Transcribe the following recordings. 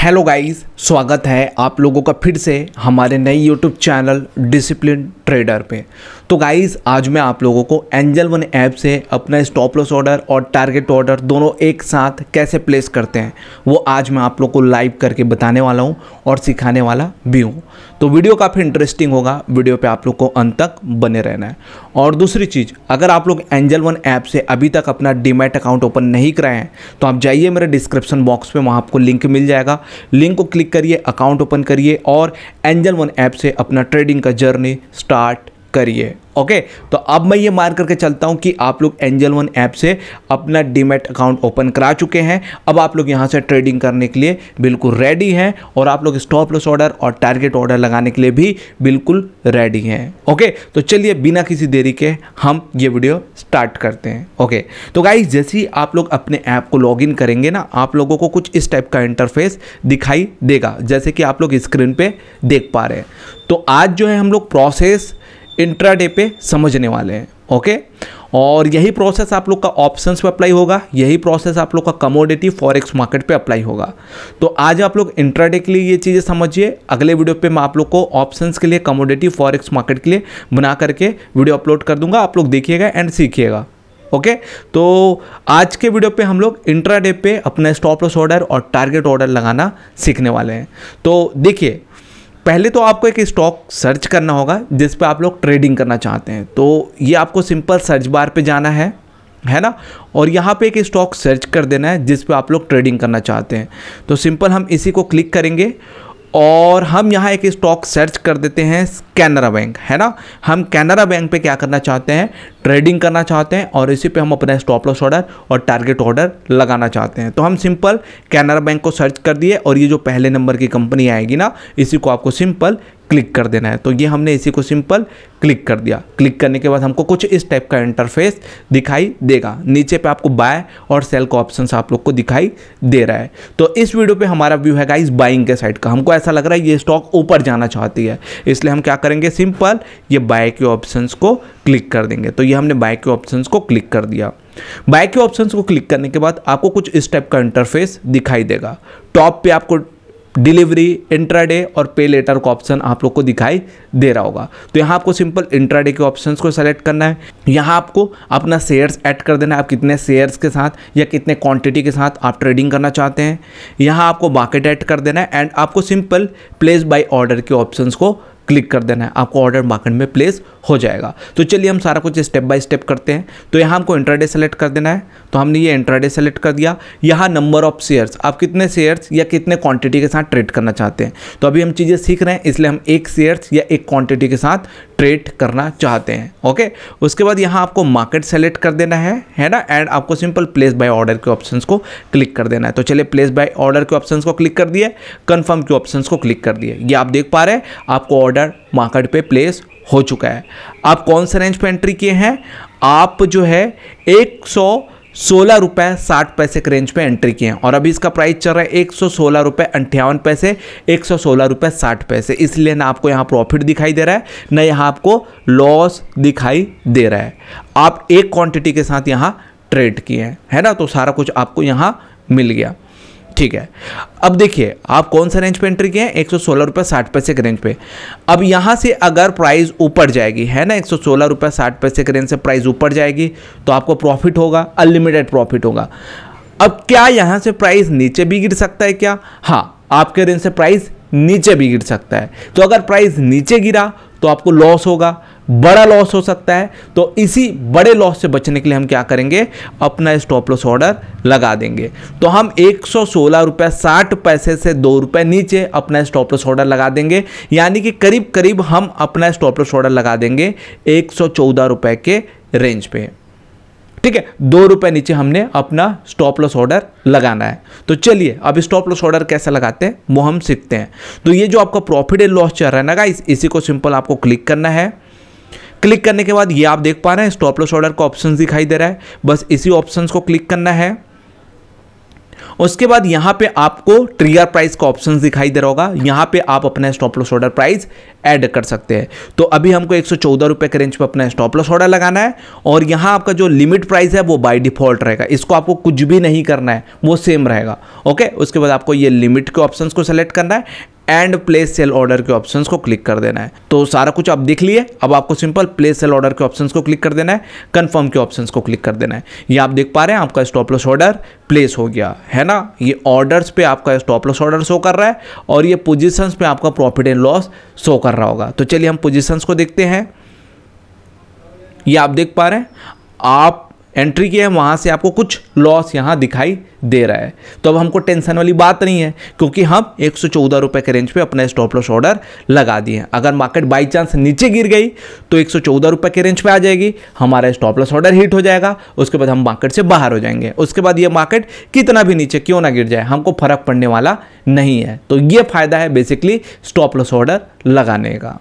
hello guys स्वागत है आप लोगों का फिर से हमारे नए यूट्यूब चैनल डिसिप्लिन ट्रेडर पे तो गाइज़ आज मैं आप लोगों को एंजल वन ऐप से अपना स्टॉप लॉस ऑर्डर और टारगेट ऑर्डर दोनों एक साथ कैसे प्लेस करते हैं वो आज मैं आप लोग को लाइव करके बताने वाला हूँ और सिखाने वाला भी हूँ तो वीडियो काफ़ी इंटरेस्टिंग होगा वीडियो पे आप लोग को अंत तक बने रहना है और दूसरी चीज़ अगर आप लोग एंजल वन ऐप से अभी तक अपना डीमेट अकाउंट ओपन नहीं कराए हैं तो आप जाइए मेरे डिस्क्रिप्शन बॉक्स में वहाँ आपको लिंक मिल जाएगा लिंक को क्लिक करिए अकाउंट ओपन करिए और एंजल वन ऐप से अपना ट्रेडिंग का जर्नी स्टार्ट करिए ओके तो अब मैं ये मार करके चलता हूँ कि आप लोग एंजल वन ऐप से अपना डीमेट अकाउंट ओपन करा चुके हैं अब आप लोग यहाँ से ट्रेडिंग करने के लिए बिल्कुल रेडी हैं और आप लोग स्टॉप लॉस ऑर्डर और टारगेट ऑर्डर लगाने के लिए भी बिल्कुल रेडी हैं ओके तो चलिए बिना किसी देरी के हम ये वीडियो स्टार्ट करते हैं ओके तो गाइज जैसे ही आप लोग अपने ऐप को लॉग करेंगे ना आप लोगों को कुछ इस टाइप का इंटरफेस दिखाई देगा जैसे कि आप लोग स्क्रीन पर देख पा रहे हैं तो आज जो है हम लोग प्रोसेस इंट्राडे पे समझने वाले हैं ओके और यही प्रोसेस आप लोग का ऑप्शंस पे अप्लाई होगा यही प्रोसेस आप लोग का कमोडिटी फॉरेक्स मार्केट पे अप्लाई होगा तो आज आप लोग इंट्राडे के लिए ये चीज़ें समझिए अगले वीडियो पे मैं आप लोग को ऑप्शंस के लिए कमोडिटी फॉरेक्स मार्केट के लिए बना करके वीडियो अपलोड कर दूंगा आप लोग देखिएगा एंड सीखिएगा ओके तो आज के वीडियो पे हम लोग इंट्राडे पे अपना स्टॉप लॉस ऑर्डर और टारगेट ऑर्डर लगाना सीखने वाले हैं तो देखिए पहले तो आपको एक स्टॉक सर्च करना होगा जिस पे आप लोग ट्रेडिंग करना चाहते हैं तो ये आपको सिंपल सर्च बार पे जाना है है ना और यहाँ पे एक स्टॉक सर्च कर देना है जिस पे आप लोग ट्रेडिंग करना चाहते हैं तो सिंपल हम इसी को क्लिक करेंगे और हम यहाँ एक स्टॉक सर्च कर देते हैं कैनरा बैंक है ना हम कैनरा बैंक पे क्या करना चाहते हैं ट्रेडिंग करना चाहते हैं और इसी पे हम अपना स्टॉप लॉस ऑर्डर और टारगेट ऑर्डर लगाना चाहते हैं तो हम सिंपल कैनरा बैंक को सर्च कर दिए और ये जो पहले नंबर की कंपनी आएगी ना इसी को आपको सिंपल क्लिक कर देना है तो ये हमने इसी को सिंपल क्लिक कर दिया क्लिक करने के बाद हमको कुछ इस टाइप का इंटरफेस दिखाई देगा नीचे पे आपको बाय और सेल का ऑप्शन आप लोग को दिखाई दे रहा है तो इस वीडियो पे हमारा व्यू है गाइस बाइंग के साइड का हमको ऐसा लग रहा है ये स्टॉक ऊपर जाना चाहती है इसलिए हम क्या करेंगे सिंपल ये बाय के ऑप्शन को क्लिक कर देंगे तो ये हमने बाय के ऑप्शन को क्लिक कर दिया बाय के ऑप्शंस को क्लिक करने के बाद आपको कुछ इस टाइप का इंटरफेस दिखाई देगा टॉप पर आपको डिलीवरी इंट्राडे और पे लेटर का ऑप्शन आप लोग को दिखाई दे रहा होगा तो यहाँ आपको सिंपल इंट्राडे के ऑप्शन को सेलेक्ट करना है यहाँ आपको अपना शेयर्स ऐड कर देना है आप कितने शेयर्स के साथ या कितने क्वांटिटी के साथ आप ट्रेडिंग करना चाहते हैं यहाँ आपको मार्केट ऐड कर देना है एंड आपको सिंपल प्लेस बाई ऑर्डर के ऑप्शन को क्लिक कर देना है आपको ऑर्डर मार्केट में प्लेस हो जाएगा तो चलिए हम सारा कुछ स्टेप बाय स्टेप करते हैं तो यहाँ हमको इंट्राडे सेलेक्ट कर देना है तो हमने ये इंट्राडे सेलेक्ट कर दिया यहाँ नंबर ऑफ शेयर्स आप कितने शेयर्स या कितने क्वांटिटी के साथ ट्रेड करना चाहते हैं तो अभी हम चीज़ें सीख रहे हैं इसलिए हम एक शेयर्स या एक क्वांटिटी के साथ ट्रेड करना चाहते हैं ओके उसके बाद यहाँ आपको मार्केट सेलेक्ट कर देना है है ना एंड आपको सिंपल प्लेस बाय ऑर्डर के ऑप्शंस को क्लिक कर देना है तो चलिए प्लेस बाय ऑर्डर के ऑप्शन को क्लिक कर दिए कन्फर्म के ऑप्शन को क्लिक कर दिए ये आप देख पा रहे हैं आपको ऑर्डर ऑर्डर मार्केट पे प्लेस हो चुका है आप कौन से रेंज पे एंट्री किए हैं आप जो है एक सौ सोलह रुपये साठ पैसे के रेंज पे एंट्री किए हैं और अभी इसका प्राइस चल रहा है एक सौ सोलह रुपये अंठावन पैसे एक सौ सोलह रुपये साठ पैसे इसलिए ना आपको यहाँ प्रॉफिट दिखाई दे रहा है ना यहाँ आपको लॉस दिखाई दे रहा है आप एक क्वांटिटी के साथ यहाँ ट्रेड किए हैं है ना तो सारा कुछ आपको यहाँ मिल गया ठीक है अब देखिए आप कौन सा रेंज पे एंट्री किए हैं एक सौ सोलह रुपये साठ पैसे के रेंज पे अब यहाँ से अगर प्राइस ऊपर जाएगी है ना एक सौ सोलह रुपये साठ पैसे के रेंज से प्राइस ऊपर जाएगी तो आपको प्रॉफिट होगा अनलिमिटेड प्रॉफिट होगा अब क्या यहाँ से प्राइस नीचे भी गिर सकता है क्या हाँ आपके रेंज से प्राइस नीचे भी गिर सकता है तो अगर प्राइस नीचे गिरा तो आपको लॉस होगा बड़ा लॉस हो सकता है तो इसी बड़े लॉस से बचने के लिए हम क्या करेंगे अपना स्टॉप लॉस ऑर्डर लगा देंगे तो हम एक सौ पैसे से दो रुपये नीचे अपना स्टॉप लॉस ऑर्डर लगा देंगे यानी कि करीब करीब हम अपना स्टॉप लॉस ऑर्डर लगा देंगे एक रुपए के रेंज पे ठीक है दो रुपए नीचे हमने अपना स्टॉप लॉस ऑर्डर लगाना है तो चलिए अब स्टॉप लॉस ऑर्डर कैसे लगाते हैं वो हम सीखते हैं तो ये जो आपका प्रॉफिट एंड लॉस चल रहा है ना गाइस इसी को सिंपल आपको क्लिक करना है क्लिक करने के बाद ये आप देख पा रहे हैं स्टॉप लॉस ऑर्डर का ऑप्शन दिखाई दे रहा है बस इसी ऑप्शन को क्लिक करना है उसके बाद यहाँ पे आपको ट्रिगर प्राइस का ऑप्शन दिखाई दे रहा होगा यहाँ पे आप अपना stop loss order price add कर सकते हैं तो अभी हमको एक सौ के रेंज पे अपना स्टॉप लॉस ऑर्डर लगाना है और यहां आपका जो लिमिट प्राइस है वो बाय डिफॉल्ट रहेगा इसको आपको कुछ भी नहीं करना है वो सेम रहेगा ओके उसके बाद आपको ये लिमिट के ऑप्शन को सेलेक्ट करना है एंड प्लेस सेल ऑर्डर के ऑप्शन को क्लिक कर देना है तो सारा कुछ आप देख लिए अब आपको सिंपल प्लेस सेल ऑर्डर के ऑप्शन को क्लिक कर देना है कन्फर्म के ऑप्शन को क्लिक कर देना है यह आप देख पा रहे हैं आपका स्टॉप लॉस ऑर्डर प्लेस हो गया है ना ये ऑर्डर्स पे आपका स्टॉप लॉस ऑर्डर शो कर रहा है और ये पोजिशंस पे आपका प्रॉफिट एंड लॉस शो कर रहा होगा तो चलिए हम पोजिशंस को देखते हैं ये आप देख पा रहे हैं आप एंट्री किया है वहाँ से आपको कुछ लॉस यहाँ दिखाई दे रहा है तो अब हमको टेंशन वाली बात नहीं है क्योंकि हम एक सौ के रेंज पे अपना स्टॉप लॉस ऑर्डर लगा दिए अगर मार्केट बाई चांस नीचे गिर गई तो एक सौ के रेंज पे आ जाएगी हमारा स्टॉप लॉस ऑर्डर हिट हो जाएगा उसके बाद हम मार्केट से बाहर हो जाएंगे उसके बाद ये मार्केट कितना भी नीचे क्यों ना गिर जाए हमको फर्क पड़ने वाला नहीं है तो ये फायदा है बेसिकली स्टॉप लॉस ऑर्डर लगाने का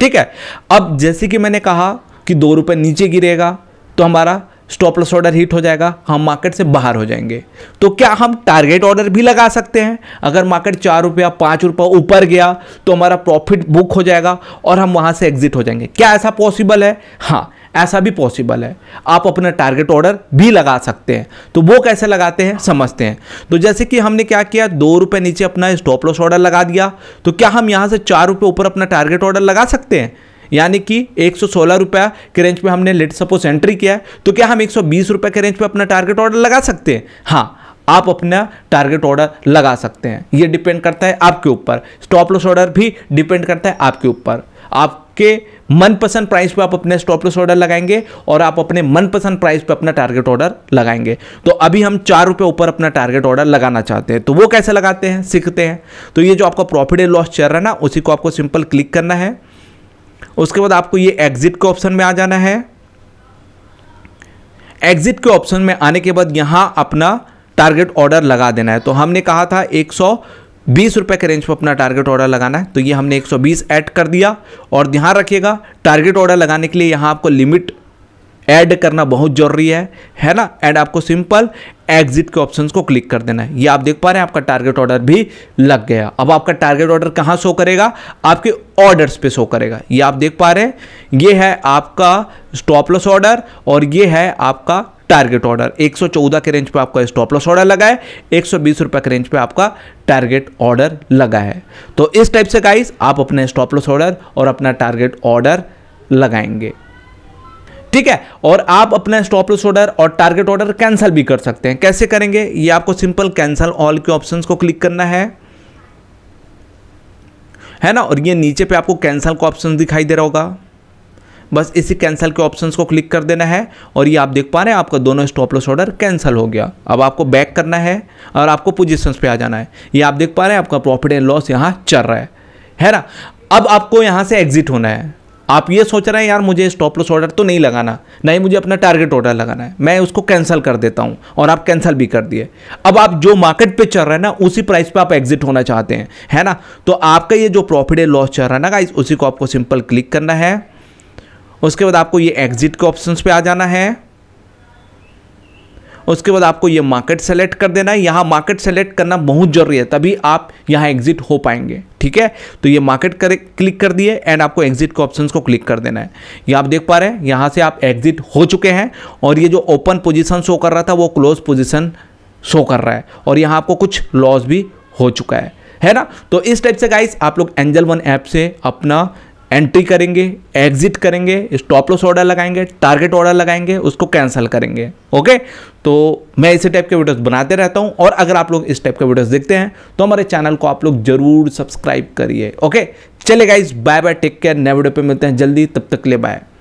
ठीक है अब जैसे कि मैंने कहा कि दो रुपये नीचे गिरेगा तो हमारा स्टॉप लॉस ऑर्डर हिट हो जाएगा हम मार्केट से बाहर हो जाएंगे तो क्या हम टारगेट ऑर्डर भी लगा सकते हैं अगर मार्केट चार रुपया पाँच रुपया ऊपर गया तो हमारा प्रॉफिट बुक हो जाएगा और हम वहाँ से एग्जिट हो जाएंगे क्या ऐसा पॉसिबल है हाँ ऐसा भी पॉसिबल है आप अपना टारगेट ऑर्डर भी लगा सकते हैं तो वो कैसे लगाते हैं समझते हैं तो जैसे कि हमने क्या किया दो रुपये नीचे अपना स्टॉप लॉस ऑर्डर लगा दिया तो क्या हम यहाँ से चार रुपये ऊपर अपना टारगेट ऑर्डर लगा सकते हैं यानी कि एक सौ के रेंज में हमने लेट सपोज एंट्री किया है तो क्या हम एक सौ के रेंज पर अपना टारगेट ऑर्डर लगा सकते हैं हाँ आप अपना टारगेट ऑर्डर लगा सकते हैं ये डिपेंड करता है आपके ऊपर स्टॉप लॉस ऑर्डर भी डिपेंड करता है आपके ऊपर आपके मनपसंद प्राइस पे आप अपने स्टॉप लॉस ऑर्डर लगाएंगे और आप अपने मनपसंद प्राइस पे अपना टारगेट ऑर्डर लगाएंगे तो अभी हम चार रुपये ऊपर अपना टारगेट ऑर्डर लगाना चाहते हैं तो वो कैसे लगाते हैं सीखते हैं तो ये जो आपका प्रॉफिट एंड लॉस चल रहा है ना उसी को आपको सिंपल क्लिक करना है उसके बाद आपको ये एग्जिट के ऑप्शन में आ जाना है एग्जिट के ऑप्शन में आने के बाद यहां अपना टारगेट ऑर्डर लगा देना है तो हमने कहा था एक बीस रुपए के रेंज पर अपना टारगेट ऑर्डर लगाना है तो ये हमने 120 ऐड कर दिया और ध्यान रखिएगा टारगेट ऑर्डर लगाने के लिए यहाँ आपको लिमिट ऐड करना बहुत ज़रूरी है है ना एंड आपको सिंपल एग्जिट के ऑप्शंस को क्लिक कर देना है ये आप देख पा रहे हैं आपका टारगेट ऑर्डर भी लग गया अब आपका टारगेट ऑर्डर कहाँ शो करेगा आपके ऑर्डर्स पे शो करेगा ये आप देख पा रहे हैं ये है आपका स्टॉप लॉस ऑर्डर और ये है आपका टारगेट ऑर्डर 114 के रेंज पे आपका स्टॉप लॉस ऑर्डर लगा है एक रुपए के रेंज पे आपका टारगेट ऑर्डर लगा है तो इस टाइप से गाइस आप अपने स्टॉप लॉस ऑर्डर और अपना टारगेट ऑर्डर लगाएंगे ठीक है और आप अपना स्टॉप लॉस ऑर्डर और टारगेट ऑर्डर कैंसिल भी कर सकते हैं कैसे करेंगे ये आपको सिंपल कैंसिल ऑल के ऑप्शंस को क्लिक करना है है ना और ये नीचे पे आपको कैंसिल का ऑप्शन दिखाई दे रहा होगा बस इसी कैंसिल के ऑप्शंस को क्लिक कर देना है और ये आप देख पा रहे हैं आपका दोनों स्टॉप लॉस ऑर्डर कैंसिल हो गया अब आपको बैक करना है और आपको पोजिशंस पे आ जाना है ये आप देख पा रहे हैं आपका प्रॉफिट एंड लॉस यहाँ चल रहा है है ना अब आपको यहाँ से एग्जिट होना है आप ये सोच रहे हैं यार मुझे स्टॉप लॉस ऑर्डर तो नहीं लगाना नहीं मुझे अपना टारगेट ऑर्डर लगाना है मैं उसको कैंसिल कर देता हूँ और आप कैंसिल भी कर दिए अब आप जो मार्केट पे चल रहे हैं ना उसी प्राइस पे आप एग्जिट होना चाहते हैं है ना तो आपका ये जो प्रॉफिट है लॉस चल रहा है ना गाइज उसी को आपको सिंपल क्लिक करना है उसके बाद आपको ये एग्जिट के ऑप्शन पर आ जाना है उसके बाद आपको ये मार्केट सेलेक्ट कर देना है यहाँ मार्केट सेलेक्ट करना बहुत ज़रूरी है तभी आप यहाँ एग्जिट हो पाएंगे ठीक है तो ये मार्केट करे क्लिक कर दिए एंड आपको एग्जिट के ऑप्शन को क्लिक कर देना है ये आप देख पा रहे हैं यहाँ से आप एग्जिट हो चुके हैं और ये जो ओपन पोजिशन शो कर रहा था वो क्लोज पोजिशन शो कर रहा है और यहाँ आपको कुछ लॉस भी हो चुका है है ना तो इस टाइप से गाइस आप लोग एंजल वन ऐप से अपना एंट्री करेंगे एग्जिट करेंगे स्टॉप लॉस ऑर्डर लगाएंगे टारगेट ऑर्डर लगाएंगे उसको कैंसिल करेंगे ओके तो मैं इसी टाइप के वीडियोस बनाते रहता हूं और अगर आप लोग इस टाइप के वीडियोस देखते हैं तो हमारे चैनल को आप लोग जरूर सब्सक्राइब करिए ओके चले guys bye bye take care नए वीडियो पर मिलते हैं जल्दी तब तक ले बाय